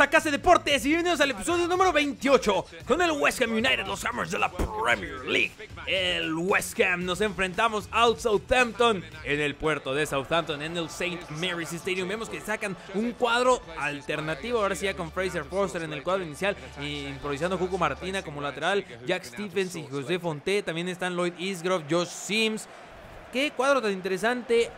a Casa Deportes y bienvenidos al episodio número 28 con el West Ham United, los Hammers de la Premier League. El West Ham nos enfrentamos al Southampton en el puerto de Southampton, en el St. Mary's Stadium. Vemos que sacan un cuadro alternativo, ahora sí ya con Fraser Foster en el cuadro inicial, improvisando Hugo Martina como lateral, Jack Stephens y José Fonte, también están Lloyd Isgrove, Josh Sims. Qué cuadro tan interesante.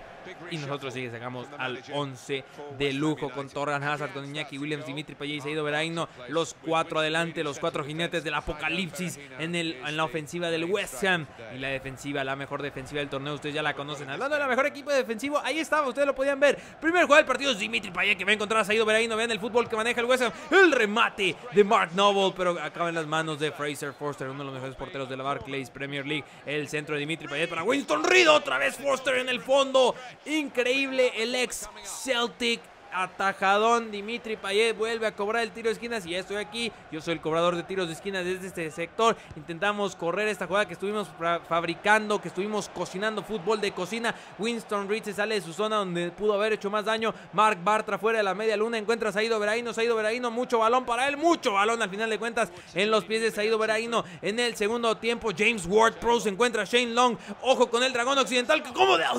Y nosotros sigue sacamos al 11 de lujo con Torran Hazard, con Iñaki Williams, Dimitri Payet y Saido Veraino. Los cuatro adelante, los cuatro jinetes del apocalipsis en, el, en la este, ofensiva del West Ham. Este, y la defensiva, la mejor defensiva del torneo, ustedes ya la conocen. Hablando de la mejor equipo defensivo, ahí estaba, ustedes lo podían ver. Primer juego del partido es Dimitri Payet que va a encontrar a Saido Veraino. Vean el fútbol que maneja el West Ham. El remate de Mark Noble, pero acaba en las manos de Fraser Forster, uno de los mejores porteros de la Barclays Premier League. El centro de Dimitri Payet para Winston Reed. Otra vez Forster en el fondo. Increíble el ex Celtic atajadón. Dimitri Payet vuelve a cobrar el tiro de esquinas y ya estoy aquí. Yo soy el cobrador de tiros de esquinas desde este sector. Intentamos correr esta jugada que estuvimos fabricando, que estuvimos cocinando fútbol de cocina. Winston Reed se sale de su zona donde pudo haber hecho más daño. Mark Bartra fuera de la media luna. Encuentra a Saido Veraino. Saido Veraino, mucho balón para él, mucho balón al final de cuentas en los pies de Saido Veraino. En el segundo tiempo, James Ward se encuentra Shane Long. Ojo con el dragón occidental. ¿Cómo de.?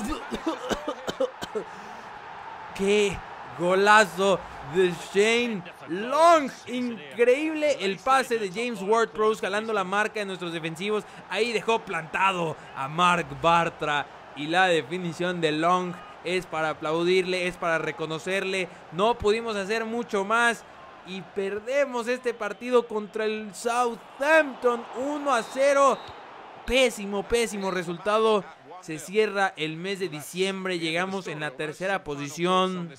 ¿Qué? golazo de Shane Long. Increíble el pase de James Ward Prowse jalando la marca de nuestros defensivos. Ahí dejó plantado a Mark Bartra. Y la definición de Long es para aplaudirle, es para reconocerle. No pudimos hacer mucho más. Y perdemos este partido contra el Southampton 1 a 0. Pésimo, pésimo resultado se cierra el mes de diciembre, llegamos en la tercera posición.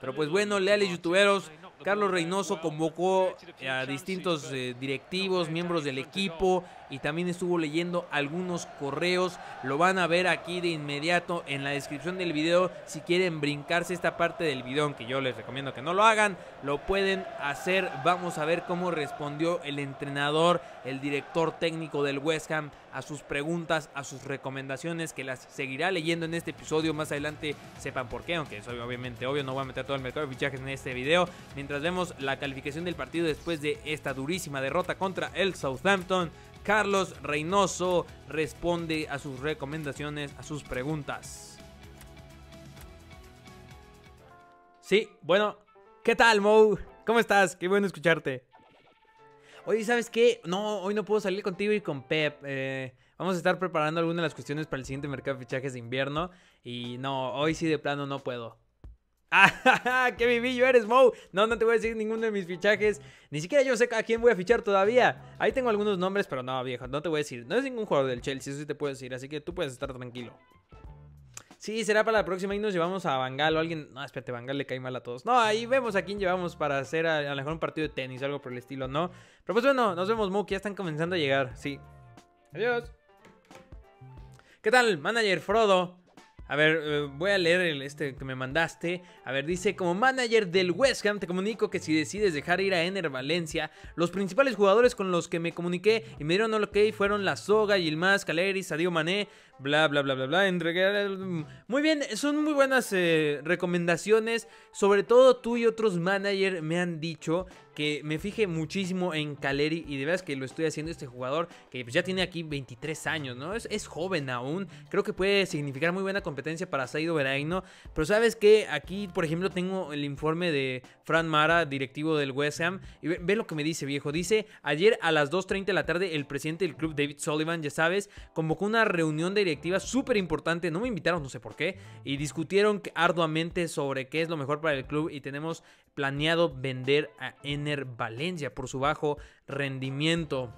Pero pues bueno, leales youtuberos, Carlos Reynoso convocó a distintos eh, directivos, miembros del equipo, y también estuvo leyendo algunos correos. Lo van a ver aquí de inmediato en la descripción del video. Si quieren brincarse esta parte del video, aunque yo les recomiendo que no lo hagan, lo pueden hacer. Vamos a ver cómo respondió el entrenador, el director técnico del West Ham a sus preguntas, a sus recomendaciones, que las seguirá leyendo en este episodio. Más adelante sepan por qué, aunque es obviamente obvio, no voy a meter todo el mercado de fichajes en este video. Mientras vemos la calificación del partido después de esta durísima derrota contra el Southampton. Carlos Reynoso responde a sus recomendaciones, a sus preguntas. Sí, bueno, ¿qué tal, Mo? ¿Cómo estás? Qué bueno escucharte. Oye, ¿sabes qué? No, hoy no puedo salir contigo y con Pep. Eh, vamos a estar preparando algunas de las cuestiones para el siguiente mercado de fichajes de invierno. Y no, hoy sí de plano no puedo. Ah, ¡Qué vivillo eres, Mo! No, no te voy a decir ninguno de mis fichajes. Ni siquiera yo sé a quién voy a fichar todavía. Ahí tengo algunos nombres, pero no, viejo, no te voy a decir. No es ningún jugador del Chelsea, eso sí te puedo decir. Así que tú puedes estar tranquilo. Sí, será para la próxima y nos llevamos a Bangal o alguien. No, espérate, Bangal le cae mal a todos. No, ahí vemos a quién llevamos para hacer a, lo mejor un partido de tenis, o algo por el estilo, ¿no? Pero pues bueno, nos vemos, que Ya están comenzando a llegar, sí. Adiós. ¿Qué tal, manager Frodo? A ver, eh, voy a leer el, este que me mandaste. A ver, dice, como manager del West Ham, te comunico que si decides dejar ir a Ener Valencia, los principales jugadores con los que me comuniqué y me dieron ok fueron La Soga, más Caleri, Sadio Mané, bla, bla, bla, bla, bla. Muy bien, son muy buenas eh, recomendaciones. Sobre todo tú y otros managers me han dicho que me fije muchísimo en Caleri y de veras que lo estoy haciendo este jugador que pues, ya tiene aquí 23 años, ¿no? Es, joven aún, creo que puede significar muy buena competencia para Saido Veraino, pero sabes que aquí, por ejemplo, tengo el informe de Fran Mara, directivo del West Ham, y ve, lo que me dice, viejo, dice, ayer a las 2.30 de la tarde el presidente del club, David Sullivan, ya sabes, convocó una reunión de directiva súper importante, no me invitaron, no sé por qué, y discutieron arduamente sobre qué es lo mejor para el club y tenemos planeado vender a N. Valencia por su bajo rendimiento.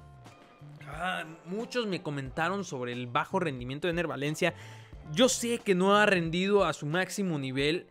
Ah, muchos me comentaron sobre el bajo rendimiento de Ener Valencia. Yo sé que no ha rendido a su máximo nivel,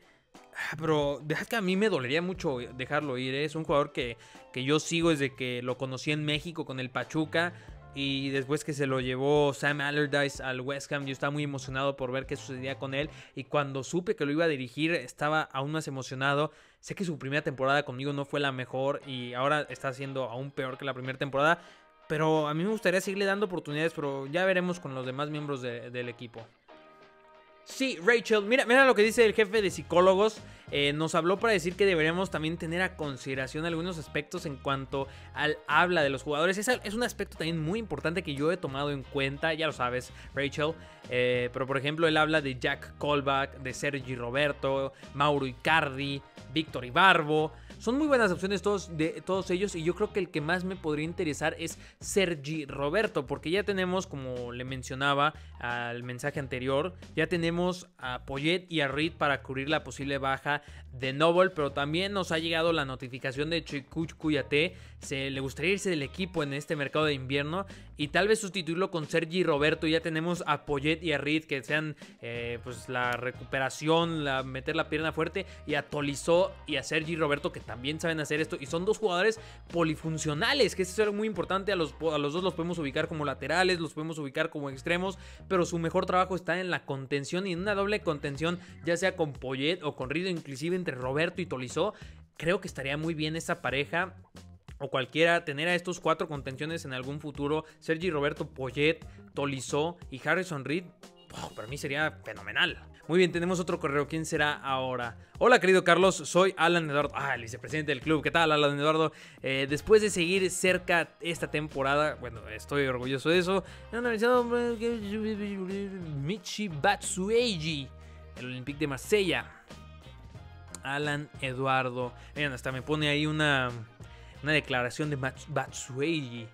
ah, pero que a mí me dolería mucho dejarlo ir. ¿eh? Es un jugador que, que yo sigo desde que lo conocí en México con el Pachuca. Y después que se lo llevó Sam Allardyce al West Ham, yo estaba muy emocionado por ver qué sucedía con él. Y cuando supe que lo iba a dirigir, estaba aún más emocionado. Sé que su primera temporada conmigo no fue la mejor y ahora está siendo aún peor que la primera temporada. Pero a mí me gustaría seguirle dando oportunidades, pero ya veremos con los demás miembros del equipo. Sí, Rachel, mira, mira lo que dice el jefe de psicólogos. Eh, nos habló para decir que deberíamos también tener a consideración algunos aspectos en cuanto al habla de los jugadores. Es, un aspecto también muy importante que yo he tomado en cuenta, ya lo sabes, Rachel. Eh, pero por ejemplo, él habla de Jack Colback, de Sergi Roberto, Mauro Icardi, Víctor Ibarbo. Son muy buenas opciones todos, de, todos ellos y yo creo que el que más me podría interesar es Sergi Roberto, porque ya tenemos, como le mencionaba al mensaje anterior, ya tenemos a Poyet y a Reed para cubrir la posible baja de Noble, pero también nos ha llegado la notificación de Chikuch Cuyate, se le gustaría irse del equipo en este mercado de invierno y tal vez sustituirlo con Sergi Roberto, ya tenemos a Poyet y a Reed que sean eh, pues la recuperación, la, meter la pierna fuerte y a Tolizó y a Sergi Roberto que también también saben hacer esto y son dos jugadores polifuncionales, que eso es muy importante, a los, a los dos los podemos ubicar como laterales, los podemos ubicar como extremos, pero su mejor trabajo está en la contención y en una doble contención, ya sea con Poyet o con Rido, inclusive entre Roberto y Tolizó, creo que estaría muy bien esa pareja o cualquiera, tener a estos cuatro contenciones en algún futuro, Sergi Roberto Poyet, Tolizó y Harrison Reed, para mí sería fenomenal. Muy bien, tenemos otro correo. ¿Quién será ahora? Hola, querido Carlos, soy Alan Eduardo. Ah, el vicepresidente del club. ¿Qué tal, Alan Eduardo? Eh, después de seguir cerca esta temporada, bueno, estoy orgulloso de eso. han analizado eh, Michi Batsueji. el Olympique de Marsella. Alan Eduardo. Miren, hasta me pone ahí una, una declaración de Batsueji.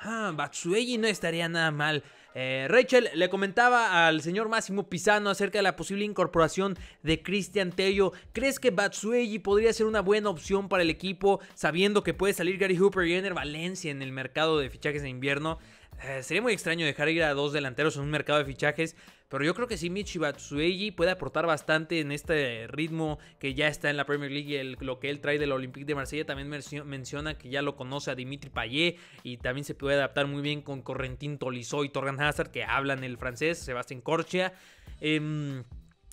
Ah, Batsueji no estaría nada mal. Eh, Rachel le comentaba al señor Máximo Pisano acerca de la posible incorporación de Cristian Tello. ¿Crees que Batsuegi podría ser una buena opción para el equipo sabiendo que puede salir Gary Hooper y Ener Valencia en el mercado de fichajes de invierno? Eh, sería muy extraño dejar ir a dos delanteros en un mercado de fichajes, pero yo creo que sí Michi Batsuegi puede aportar bastante en este ritmo que ya está en la Premier League y lo que él trae del Olympique de Marsella. También menciona que ya lo conoce a Dimitri Payet y también se puede adaptar muy bien con Correntín Tolisso y Torgan Hazard que hablan el francés, Sebastián Corchia. Em,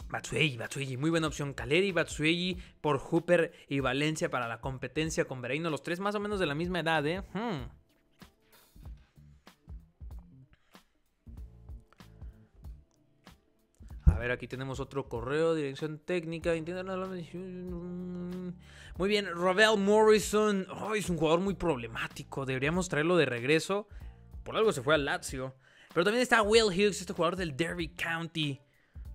Batsuegi, Batsuegi, muy buena opción. Caleri, Batsuegi por Hooper y Valencia para la competencia con Vereino. Los tres más o menos de la misma edad, ¿eh? Hmm. ver, aquí tenemos otro correo, dirección técnica. Mm. Muy bien, Ravel Morrison. es un jugador muy problemático. Deberíamos traerlo de regreso. Por algo se fue al Lazio. Pero también está Will Hughes, este jugador del Derby County.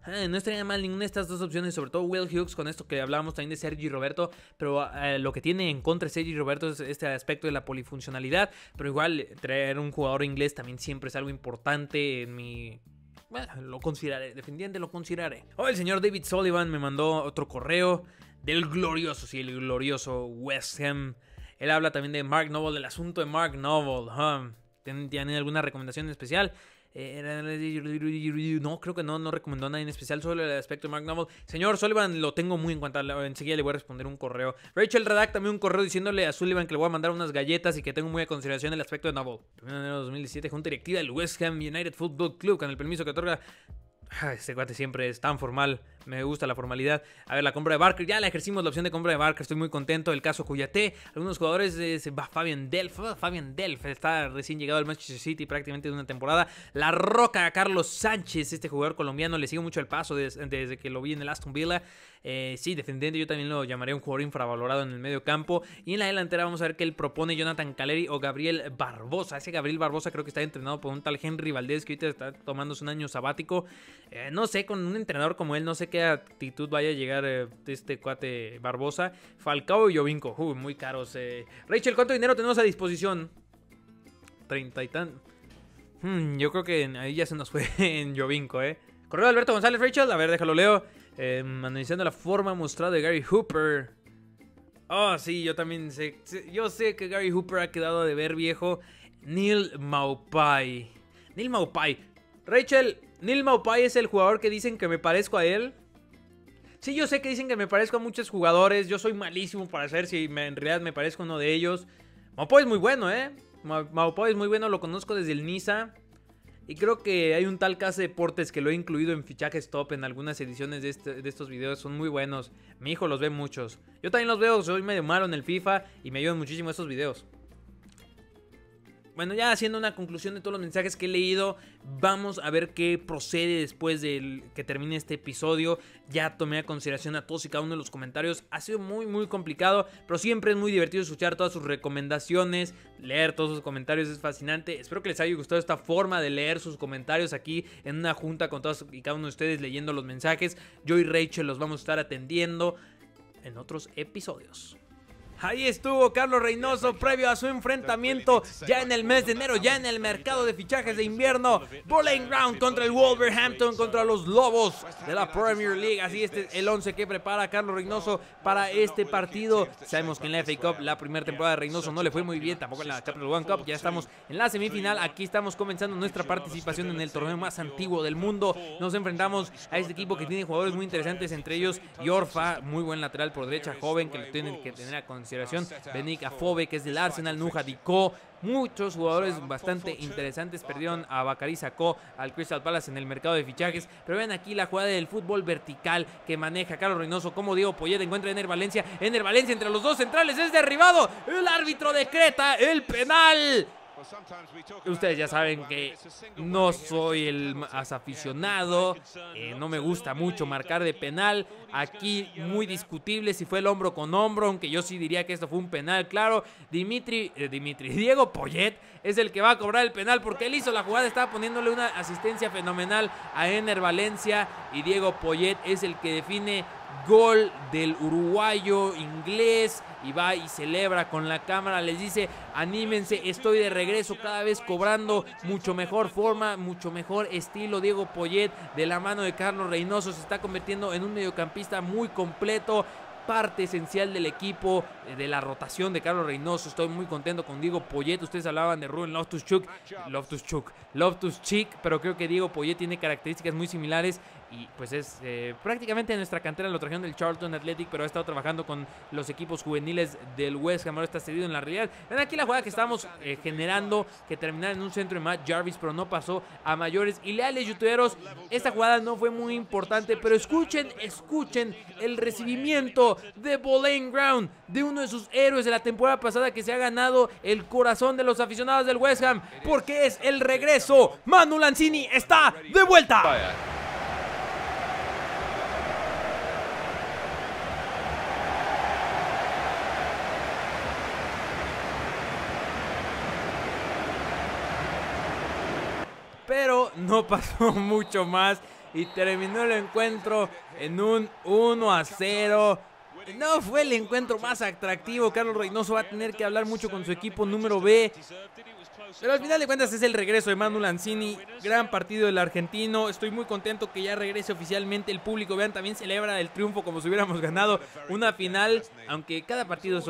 Eh, no estaría mal ninguna de estas dos opciones, sobre todo Will Hughes, con esto que hablábamos también de Sergi Roberto, pero eh, lo que tiene en contra Sergi Roberto es este aspecto de la polifuncionalidad, pero igual traer un jugador inglés también siempre es algo importante en mi bueno, lo consideraré, defendiente, lo consideraré. Hoy oh, el señor David Sullivan me mandó otro correo del glorioso, sí, el glorioso West Ham. Él habla también de Mark Noble, del asunto de Mark Noble. ¿Tienen alguna recomendación especial? no, creo que no, no recomendó a nadie en especial, Sobre el aspecto de Noble Señor Sullivan, lo tengo muy en cuenta. Enseguida le voy a responder un correo. Rachel, también un correo diciéndole a Sullivan que le voy a mandar unas galletas y que tengo muy a consideración el aspecto de Noble. 1 de enero de 2017, junta directiva del West Ham United Football Club, con el permiso que otorga. Ah, este cuate siempre es tan formal me gusta la formalidad. A ver, la compra de Barker, ya le ejercimos la opción de compra de Barker, estoy muy contento. El caso Cuyate, algunos jugadores, de Fabian Delf, Fabian Delf está recién llegado al Manchester City prácticamente de una temporada. La Roca, Carlos Sánchez, este jugador colombiano, le sigo mucho el paso desde, que lo vi en el Aston Villa. Eh, sí, defendiente, yo también lo llamaría un jugador infravalorado en el medio campo. Y en la delantera vamos a ver qué él propone Jonathan Caleri o Gabriel Barbosa. Ese Gabriel Barbosa creo que está entrenado por un tal Henry Valdés que ahorita está tomándose un año sabático. Eh, no sé, con un entrenador como él, no sé qué actitud vaya a llegar eh, este cuate Barbosa. Falcao y Jovinko, muy caros. Eh. Rachel, ¿cuánto dinero tenemos a disposición? Treinta y tan. Hmm, yo creo que ahí ya se nos fue en Jovinko, ¿eh? Correo Alberto González, Rachel. A ver, déjalo leo. Em, analizando la forma mostrada de Gary Hooper. Oh, sí, yo también sé. Yo sé que Gary Hooper ha quedado de ver viejo. Neil Maupai. Neil Maupai. Rachel, Neil Maupai es el jugador que dicen que me parezco a él. Sí, yo sé que dicen que me parezco a muchos jugadores. Yo soy malísimo para saber si me, en realidad me parezco a uno de ellos. Maopo es muy bueno, ¿eh? Maopo es muy bueno, lo conozco desde el Niza. Y creo que hay un tal de Deportes que lo he incluido en fichajes top en algunas ediciones de, este, de, estos videos. Son muy buenos. Mi hijo los ve muchos. Yo también los veo, soy medio malo en el FIFA y me ayudan muchísimo estos videos bueno, ya haciendo una conclusión de todos los mensajes que he leído, vamos a ver qué procede después de que termine este episodio. Ya tomé a consideración a todos y cada uno de los comentarios. Ha sido muy, muy complicado, pero siempre es muy divertido escuchar todas sus recomendaciones, leer todos sus comentarios, es fascinante. Espero que les haya gustado esta forma de leer sus comentarios aquí en una junta con todos y cada uno de ustedes leyendo los mensajes. Yo y Rachel los vamos a estar atendiendo en otros episodios. Ahí estuvo Carlos Reynoso previo a su enfrentamiento ya en el mes de enero, ya en el mercado de fichajes de invierno. Bowling Round contra el Wolverhampton, contra los Lobos de la Premier League. Así este es el 11 que prepara Carlos Reynoso para este partido. Sabemos que en la FA Cup la primera temporada de Reynoso no le fue muy bien, tampoco en la Capital One Cup. Ya estamos en la semifinal. Aquí estamos comenzando nuestra participación en el torneo más antiguo del mundo. Nos enfrentamos a este equipo que tiene jugadores muy interesantes, entre ellos Yorfa, muy buen lateral por derecha, joven que lo tienen que tener a consideración. Benik Afobe, que es del Arsenal, Nuja Dicó, muchos jugadores bastante interesantes. Perdieron a Bakari Sacó al Crystal Palace en el mercado de fichajes. Pero vean aquí la jugada del fútbol vertical que maneja Carlos Reynoso. Como Diego Poyet encuentra en Ener Valencia. Ener Valencia entre los dos centrales es derribado. El árbitro decreta el penal. Ustedes ya saben que no soy el más aficionado, eh, no me gusta mucho marcar de penal. Aquí muy discutible si fue el hombro con hombro, aunque yo sí diría que esto fue un penal, claro. Dimitri, eh, Dimitri, Diego Poyet es el que va a cobrar el penal porque él hizo la jugada, estaba poniéndole una asistencia fenomenal a Ener Valencia y Diego Poyet es el que define Gol del uruguayo inglés y va y celebra con la cámara, les dice, anímense, estoy de regreso, cada vez cobrando mucho mejor forma, mucho mejor estilo. Diego Poyet de la mano de Carlos Reynoso se está convirtiendo en un mediocampista muy completo, parte esencial del equipo, eh, de la rotación de Carlos Reynoso. Estoy muy contento con Diego Poyet. Ustedes hablaban de Ruben Loftus Chuk, Loftus Chuk, Loftus Chick, pero creo que Diego Poyet tiene características muy similares y pues es eh, prácticamente nuestra cantera en lo trajeron del Charlton Athletic, pero ha estado trabajando con los equipos juveniles del West Ham, ahora está cedido en la realidad. Ven aquí la jugada que estamos eh, generando, que terminara en un centro de Matt Jarvis, pero no pasó a mayores. Y leales youtuberos, esta jugada no fue muy importante, pero escuchen, escuchen el recibimiento de Boleyn Ground, de uno de sus héroes de la temporada pasada que se ha ganado el corazón de los aficionados del West Ham, porque es el regreso. Manu Lanzini está de vuelta. pero no pasó mucho más y terminó el encuentro en un 1 a 0. No fue el encuentro más atractivo. Carlos Reynoso va a tener que hablar mucho con su equipo número B. Pero al final de cuentas es el regreso de Manu Lanzini. Gran partido del argentino. Estoy muy contento que ya regrese oficialmente. El público, vean, también celebra el triunfo como si hubiéramos ganado una final. Aunque cada partido es,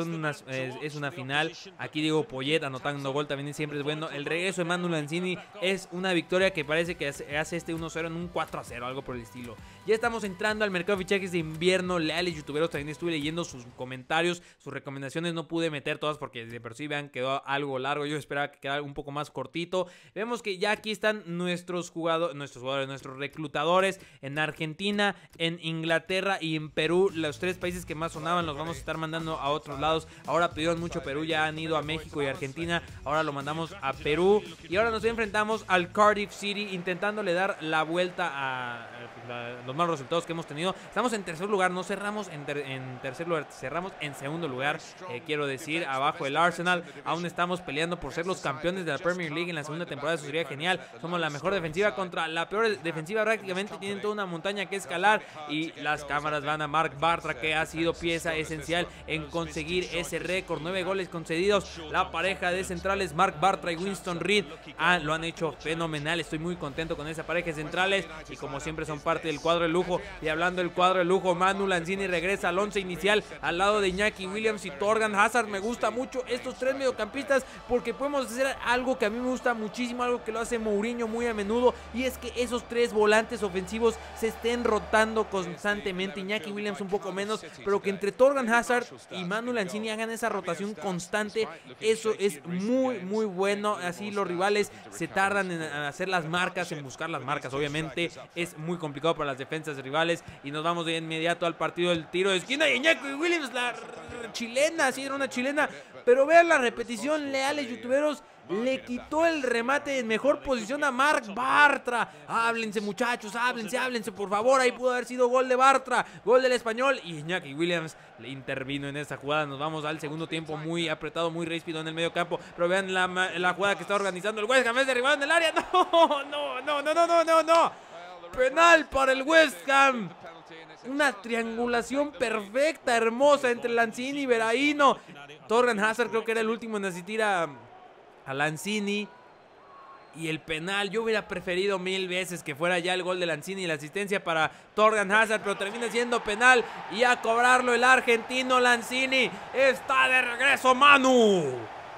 una final. Aquí digo Poyet anotando gol también siempre es bueno. El regreso de Manu Lanzini es una victoria que parece que hace este 1-0 en un 4-0, algo por el estilo. Ya estamos entrando al mercado de fichajes de invierno. Leales youtuberos, también estuve leyendo sus comentarios, sus recomendaciones. No pude meter todas porque de por sí quedó algo largo. Yo esperaba que quedara un poco más cortito. Vemos que ya aquí están nuestros jugadores, nuestros jugadores, nuestros reclutadores en Argentina, en Inglaterra y en Perú. Los tres países que más sonaban los vamos a estar mandando a otros lados. Ahora pidieron mucho Perú, ya han ido a México y Argentina. Ahora lo mandamos a Perú. Y ahora nos enfrentamos al Cardiff City intentándole dar la vuelta a los malos resultados que hemos tenido. Estamos en tercer lugar, no cerramos en, tercer lugar, cerramos en segundo lugar, eh, quiero decir, abajo el Arsenal. Aún estamos peleando por ser los campeones de la Premier League en la segunda temporada, eso sería genial. Somos la mejor defensiva contra la peor defensiva prácticamente, tienen toda una montaña que escalar y las cámaras van a Mark Bartra que ha sido pieza esencial en conseguir ese récord, nueve goles concedidos. La pareja de centrales Mark Bartra y Winston Reed ah, lo han hecho fenomenal, estoy muy contento con esa pareja de centrales y como siempre son parte del cuadro de lujo. Y hablando del cuadro de lujo, Manu Lanzini regresa al once inicial al lado de Iñaki Williams y Torgan Hazard. Me gusta mucho estos tres mediocampistas porque podemos hacer algo que a mí me gusta muchísimo, algo que lo hace Mourinho muy a menudo y es que esos tres volantes ofensivos se estén rotando constantemente. Iñaki Williams un poco menos, pero que entre Torgan Hazard y Manu Lanzini hagan esa rotación constante, eso es muy, muy bueno. Así los rivales se tardan en hacer las marcas, en buscar las marcas. Obviamente es muy complicado para las defensas rivales. Y nos vamos de inmediato al partido del tiro de esquina. Y Iñaki Williams, la chilena, sí, era una chilena. Pero vean la repetición, leales youtuberos. Le quitó el remate en mejor posición a Mark Bartra. Háblense, muchachos, háblense, háblense, por favor. Ahí pudo haber sido gol de Bartra, gol del español. Y Iñaki Williams le intervino en esta jugada. Nos vamos al segundo tiempo muy apretado, muy ríspido en el medio campo. Pero vean la, jugada que está organizando el West Ham. Es derribado en el área. No, no, no, no, no, no, no. no penal para el West Ham. Una triangulación perfecta, hermosa entre Lanzini y Veraino. Torgan Hazard creo que era el último en asistir a, a Lanzini. Y el penal, yo hubiera preferido mil veces que fuera ya el gol de Lanzini y la asistencia para Torgan Hazard, pero termina siendo penal y a cobrarlo el argentino Lanzini. Está de regreso Manu.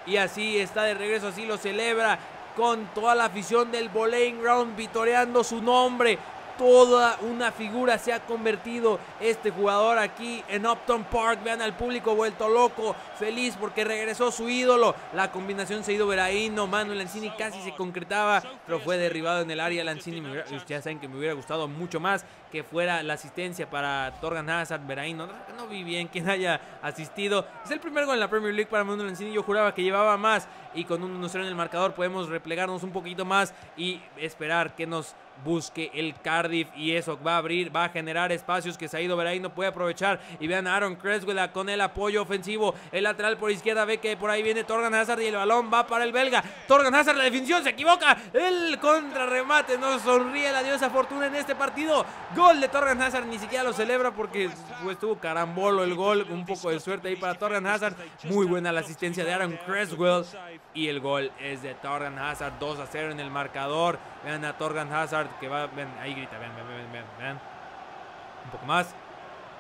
Y así está de regreso, así lo celebra con toda la afición del Bowling Ground vitoreando su nombre toda una figura se ha convertido este jugador aquí en Upton Park. Vean al público vuelto loco, feliz porque regresó su ídolo. La combinación se ha ido Veraino, Manuel Lanzini casi se concretaba, pero fue derribado en el área. Lanzini, ya saben que me hubiera gustado mucho más que fuera la asistencia para Torgan Hazard, Veraíno, No vi bien quién haya asistido. Es el primer gol en la Premier League para Manuel Lanzini. Yo juraba que llevaba más y con un 1-0 en el marcador podemos replegarnos un poquito más y esperar que nos busque el Cardiff y eso va a abrir, va a generar espacios que Saido ahí no puede aprovechar. Y vean a Aaron Creswell con el apoyo ofensivo. El lateral por izquierda ve que por ahí viene Torgan Hazard y el balón va para el belga. Torgan Hazard, la definición se equivoca. El contrarremate no sonríe la diosa fortuna en este partido. Gol de Torgan Hazard, ni siquiera lo celebra porque pues, estuvo carambolo el gol. Un poco de suerte ahí para Torgan Hazard. Muy buena la asistencia de Aaron Creswell. Y el gol es de Torgan Hazard, 2 a 0 en el marcador. Vean a Torgan Hazard que va. Ven, ahí grita, ven, ven, ven, ven, Un poco más.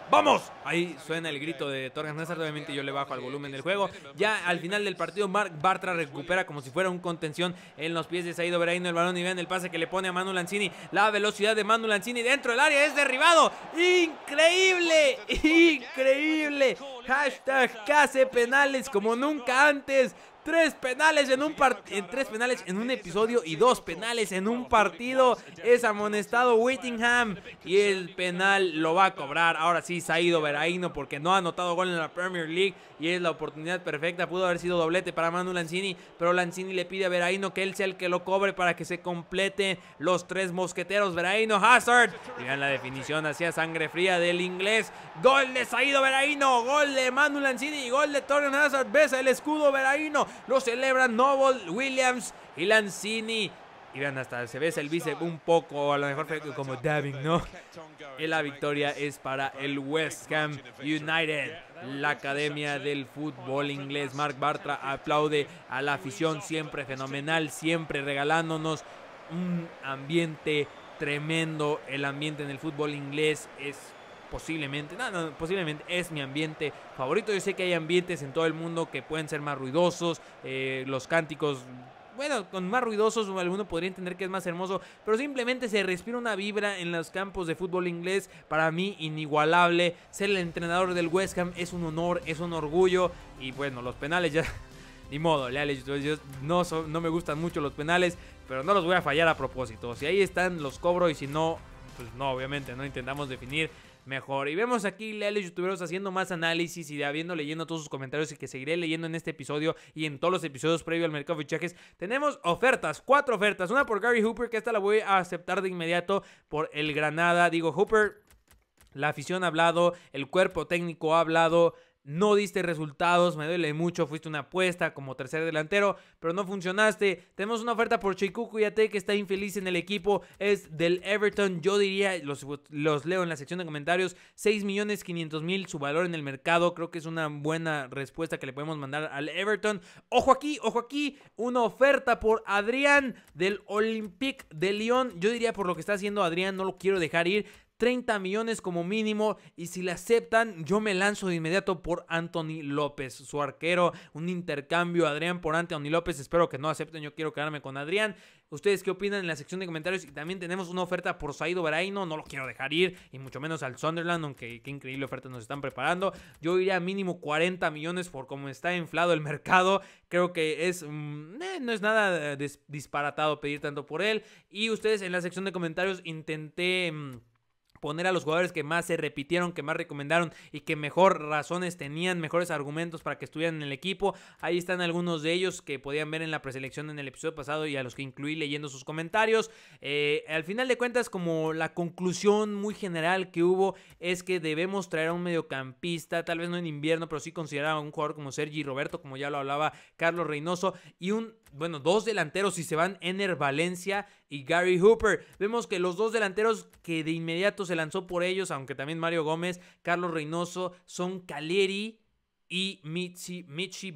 ¡Vamos! Ahí suena el grito de Torres Nazar Obviamente yo le bajo al volumen del juego. Ya al final del partido, Mark Bartra recupera como si fuera un contención en los pies de Saido Veraino el balón. Y vean el pase que le pone a Manu Lanzini. La velocidad de Manu Lanzini dentro del área es derribado. ¡Increíble! ¡Increíble! Hashtag case penales como nunca antes. Tres penales en un en tres penales en un episodio y dos penales en un partido. Es amonestado Whittingham y el penal lo va a cobrar. Ahora sí, Saido Veraíno porque no ha anotado gol en la Premier League y es la oportunidad perfecta. Pudo haber sido doblete para Manu Lanzini, pero Lanzini le pide a Veraino que él sea el que lo cobre para que se complete los tres mosqueteros. Veraíno Hazard. Miren la definición hacia sangre fría del inglés. Gol de Saido Veraíno gol de Manu Lanzini y gol de Torren Hazard. Besa el escudo Veraíno lo celebran Noble, Williams y Lancini. Y vean, hasta se ve el vice un poco, a lo mejor como dabbing, ¿no? Y la victoria es para el West Ham United, la academia del fútbol inglés. Mark Bartra aplaude a la afición, siempre fenomenal, siempre regalándonos un ambiente tremendo. El ambiente en el fútbol inglés es posiblemente, no, no, posiblemente es mi ambiente favorito. Yo sé que hay ambientes en todo el mundo que pueden ser más ruidosos, eh, los cánticos bueno, con más ruidosos alguno podría entender que es más hermoso, pero simplemente se respira una vibra en los campos de fútbol inglés para mí inigualable. Ser el entrenador del West Ham es un honor, es un orgullo y bueno, los penales ya ni modo, leales, no, no me gustan mucho los penales, pero no los voy a fallar a propósito. Si ahí están los cobro y si no, pues no, obviamente no intentamos definir mejor. Y vemos aquí leales youtuberos haciendo más análisis y habiendo leyendo todos sus comentarios y que seguiré leyendo en este episodio y en todos los episodios previo al mercado de fichajes. Tenemos ofertas, cuatro ofertas. Una por Gary Hooper, que esta la voy a aceptar de inmediato por el Granada. Digo, Hooper, la afición ha hablado, el cuerpo técnico ha hablado no diste resultados, me duele mucho, fuiste una apuesta como tercer delantero, pero no funcionaste. Tenemos una oferta por Chiku Yate que está infeliz en el equipo, es del Everton, yo diría, los, los leo en la sección de comentarios, 6 millones 500 mil su valor en el mercado, creo que es una buena respuesta que le podemos mandar al Everton. Ojo aquí, ojo aquí, una oferta por Adrián del Olympique de Lyon, yo diría por lo que está haciendo Adrián, no lo quiero dejar ir. 30 millones como mínimo y si le aceptan yo me lanzo de inmediato por Anthony López, su arquero, un intercambio Adrián por Anthony López, espero que no acepten, yo quiero quedarme con Adrián. ¿Ustedes qué opinan en la sección de comentarios? Y también tenemos una oferta por Saido Veraino, no lo quiero dejar ir, y mucho menos al Sunderland, aunque qué increíble oferta nos están preparando. Yo iría mínimo 40 millones por como está inflado el mercado. Creo que es mm, eh, no es nada eh, disparatado pedir tanto por él. Y ustedes en la sección de comentarios intenté... Mm, poner a los jugadores que más se repitieron, que más recomendaron y que mejor razones tenían, mejores argumentos para que estuvieran en el equipo. Ahí están algunos de ellos que podían ver en la preselección en el episodio pasado y a los que incluí leyendo sus comentarios. Eh, al final de cuentas, como la conclusión muy general que hubo es que debemos traer a un mediocampista, tal vez no en invierno, pero sí considerar a un jugador como Sergi Roberto, como ya lo hablaba Carlos Reynoso, y un, bueno, dos delanteros si se van, Ener Valencia y Gary Hooper. Vemos que los dos delanteros que de inmediato se lanzó por ellos, aunque también Mario Gómez, Carlos Reynoso, son Caleri y Michi, Michi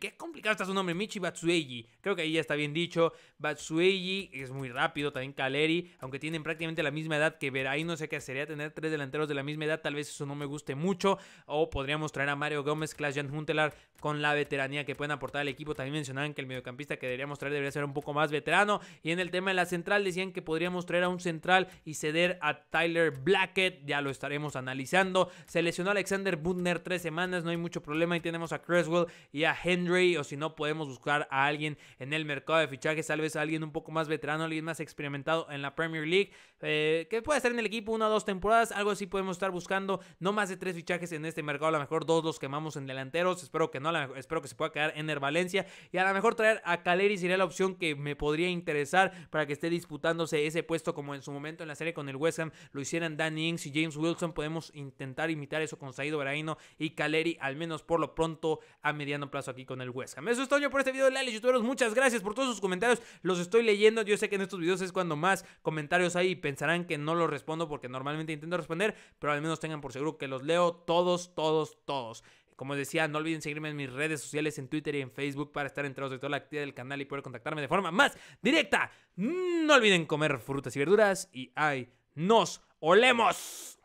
Qué complicado está su nombre, Michi Batsueyi. Creo que ahí ya está bien dicho. Batsuegi es muy rápido, también Caleri, aunque tienen prácticamente la misma edad que ahí no sé qué sería tener tres delanteros de la misma edad, tal vez eso no me guste mucho. O podríamos traer a Mario Gómez, Clash Jan Huntelar con la veteranía que pueden aportar al equipo. También mencionaban que el mediocampista que deberíamos traer debería ser un poco más veterano. Y en el tema de la central decían que podríamos traer a un central y ceder a Tyler Blackett, ya lo estaremos analizando. seleccionó lesionó Alexander Butner tres semanas, no hay mucho problema. Y tenemos a Creswell y a Henry, o si no, podemos buscar a alguien en el mercado de fichajes, tal vez alguien un poco más veterano, alguien más experimentado en la Premier League, eh, que puede estar en el equipo una o dos temporadas, algo así podemos estar buscando, no más de tres fichajes en este mercado, a lo mejor dos los quemamos en delanteros, espero que no, espero que se pueda quedar en el Valencia y a lo mejor traer a Caleri sería la opción que me podría interesar para que esté disputándose ese puesto como en su momento en la serie con el West Ham lo hicieran Danny Ings y James Wilson, podemos intentar imitar eso con Saido Veraino y Caleri al menos por lo pronto a mediano plazo aquí con el West Ham. Eso es todo por este video de Lali Youtuberos, muchas gracias por todos sus comentarios. Los estoy leyendo. Yo sé que en estos videos es cuando más comentarios hay y pensarán que no los respondo porque normalmente intento responder, pero al menos tengan por seguro que los leo todos, todos, todos. Como decía, no olviden seguirme en mis redes sociales, en Twitter y en Facebook para estar enterados de toda la actividad del canal y poder contactarme de forma más directa. No olviden comer frutas y verduras y ¡ay! ¡Nos olemos!